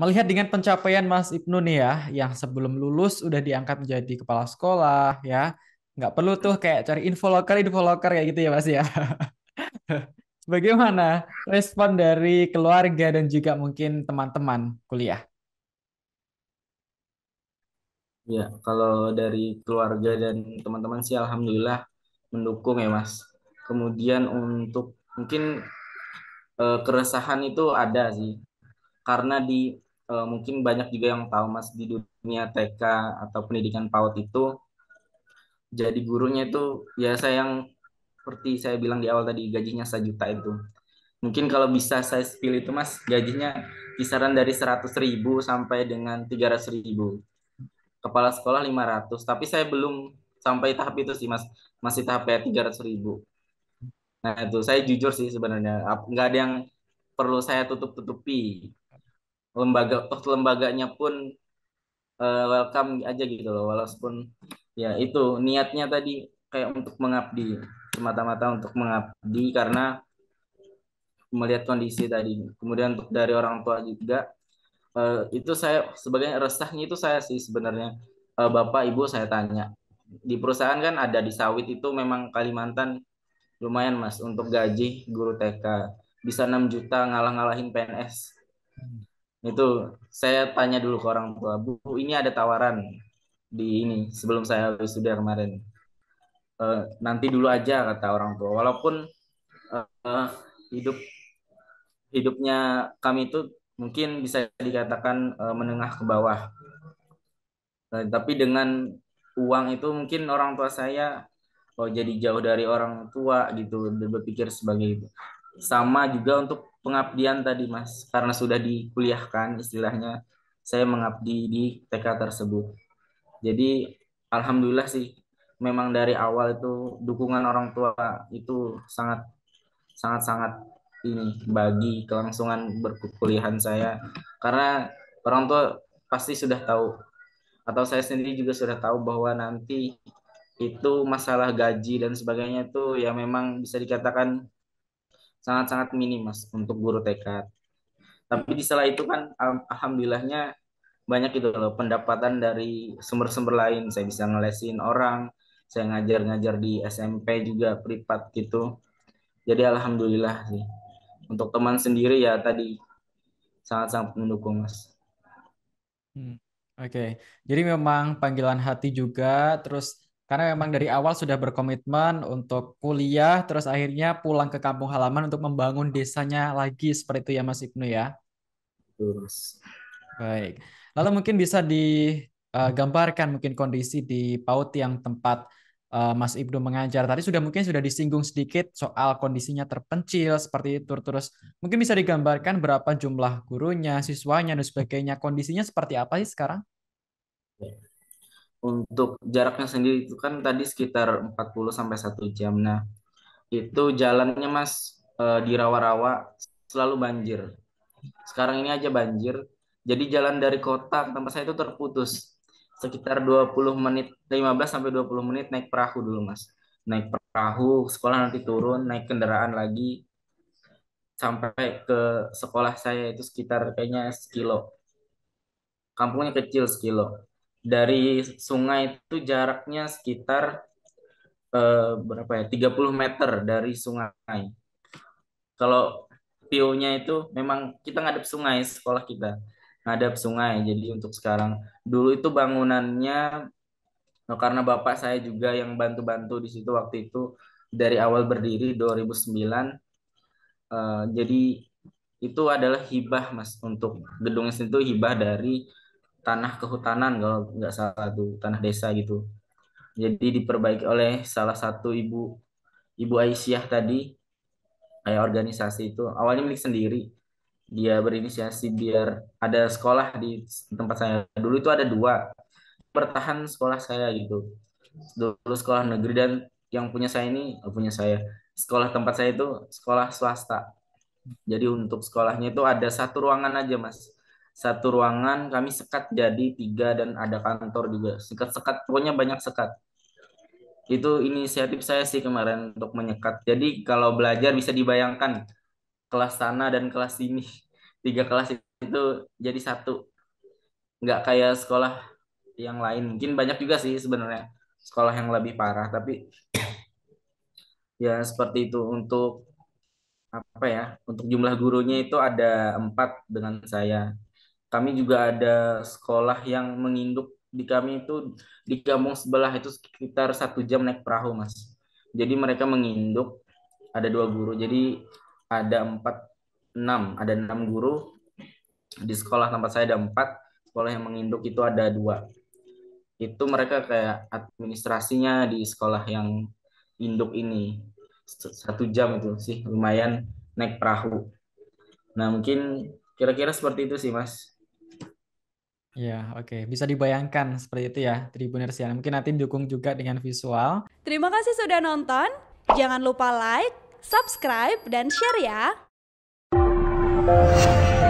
Melihat dengan pencapaian Mas Ibnu nih ya, yang sebelum lulus udah diangkat menjadi kepala sekolah ya, nggak perlu tuh kayak cari info lokal, info lokal kayak gitu ya Mas ya. Bagaimana respon dari keluarga dan juga mungkin teman-teman kuliah? Ya, kalau dari keluarga dan teman-teman sih alhamdulillah mendukung ya Mas. Kemudian untuk mungkin eh, keresahan itu ada sih karena di uh, mungkin banyak juga yang tahu mas di dunia TK atau pendidikan PAUD itu jadi gurunya itu ya saya yang seperti saya bilang di awal tadi gajinya satu juta itu mungkin kalau bisa saya spill itu mas gajinya kisaran dari seratus ribu sampai dengan tiga ratus ribu kepala sekolah lima ratus tapi saya belum sampai tahap itu sih mas masih tahap tiga ratus ribu nah itu saya jujur sih sebenarnya nggak ada yang perlu saya tutup tutupi lembaga toh lembaganya pun uh, welcome aja gitu loh walaupun ya itu niatnya tadi kayak untuk mengabdi semata-mata untuk mengabdi karena melihat kondisi tadi kemudian untuk dari orang tua juga uh, itu saya sebagai resahnya itu saya sih sebenarnya uh, bapak ibu saya tanya di perusahaan kan ada di sawit itu memang Kalimantan lumayan mas untuk gaji guru TK bisa 6 juta ngalah-ngalahin PNS hmm itu saya tanya dulu ke orang tua bu ini ada tawaran di ini sebelum saya sudah kemarin e, nanti dulu aja kata orang tua walaupun e, hidup hidupnya kami itu mungkin bisa dikatakan e, menengah ke bawah e, tapi dengan uang itu mungkin orang tua saya oh jadi jauh dari orang tua gitu berpikir sebagai sama juga untuk pengabdian tadi Mas karena sudah dikuliahkan istilahnya saya mengabdi di TK tersebut. Jadi alhamdulillah sih memang dari awal itu dukungan orang tua itu sangat sangat sangat ini bagi kelangsungan berkuliahan saya karena orang tua pasti sudah tahu atau saya sendiri juga sudah tahu bahwa nanti itu masalah gaji dan sebagainya itu ya memang bisa dikatakan sangat-sangat minim mas untuk guru TK. Tapi di sela itu kan alhamdulillahnya banyak itu loh pendapatan dari sumber-sumber lain. Saya bisa ngelesin orang, saya ngajar-ngajar di SMP juga privat gitu. Jadi alhamdulillah sih. Untuk teman sendiri ya tadi sangat-sangat mendukung mas. Hmm. Oke, okay. jadi memang panggilan hati juga, terus karena memang dari awal sudah berkomitmen untuk kuliah, terus akhirnya pulang ke kampung halaman untuk membangun desanya lagi seperti itu ya Mas Ibnu ya. Terus. Baik. Lalu mungkin bisa digambarkan eh, mungkin kondisi di PAUD yang tempat eh, Mas Ibnu mengajar tadi sudah mungkin sudah disinggung sedikit soal kondisinya terpencil seperti itu terus mungkin bisa digambarkan berapa jumlah gurunya, siswanya dan sebagainya kondisinya seperti apa sih sekarang? Ya. Untuk jaraknya sendiri itu kan tadi sekitar 40 sampai 1 jam. Nah, itu jalannya Mas e, di rawa-rawa selalu banjir. Sekarang ini aja banjir. Jadi jalan dari kota ke tempat saya itu terputus. Sekitar 20 menit, 15 sampai 20 menit naik perahu dulu, Mas. Naik perahu, sekolah nanti turun, naik kendaraan lagi sampai ke sekolah saya itu sekitar kayaknya sekilo. Kampungnya kecil sekilo dari sungai itu jaraknya sekitar eh, berapa ya 30 meter dari sungai kalau nya itu memang kita ngadep sungai sekolah kita ngadep sungai jadi untuk sekarang dulu itu bangunannya eh, karena bapak saya juga yang bantu-bantu di situ waktu itu dari awal berdiri 2009 uh, eh, jadi itu adalah hibah mas untuk gedung itu hibah dari tanah kehutanan kalau nggak salah tuh tanah desa gitu jadi diperbaiki oleh salah satu ibu ibu Aisyah tadi kayak eh, organisasi itu awalnya milik sendiri dia berinisiasi biar ada sekolah di tempat saya dulu itu ada dua bertahan sekolah saya gitu dulu sekolah negeri dan yang punya saya ini oh, punya saya sekolah tempat saya itu sekolah swasta jadi untuk sekolahnya itu ada satu ruangan aja mas satu ruangan kami sekat jadi tiga dan ada kantor juga sekat-sekat pokoknya banyak sekat itu inisiatif saya sih kemarin untuk menyekat jadi kalau belajar bisa dibayangkan kelas sana dan kelas sini tiga kelas itu jadi satu nggak kayak sekolah yang lain mungkin banyak juga sih sebenarnya sekolah yang lebih parah tapi ya seperti itu untuk apa ya untuk jumlah gurunya itu ada empat dengan saya kami juga ada sekolah yang menginduk di kami itu di kampung sebelah itu sekitar satu jam naik perahu mas jadi mereka menginduk ada dua guru jadi ada empat enam ada enam guru di sekolah tempat saya ada empat sekolah yang menginduk itu ada dua itu mereka kayak administrasinya di sekolah yang induk ini satu jam itu sih lumayan naik perahu nah mungkin kira-kira seperti itu sih mas Ya, oke. Bisa dibayangkan seperti itu ya, Tribuners ya. Mungkin nanti dukung juga dengan visual. Terima kasih sudah nonton. Jangan lupa like, subscribe, dan share ya.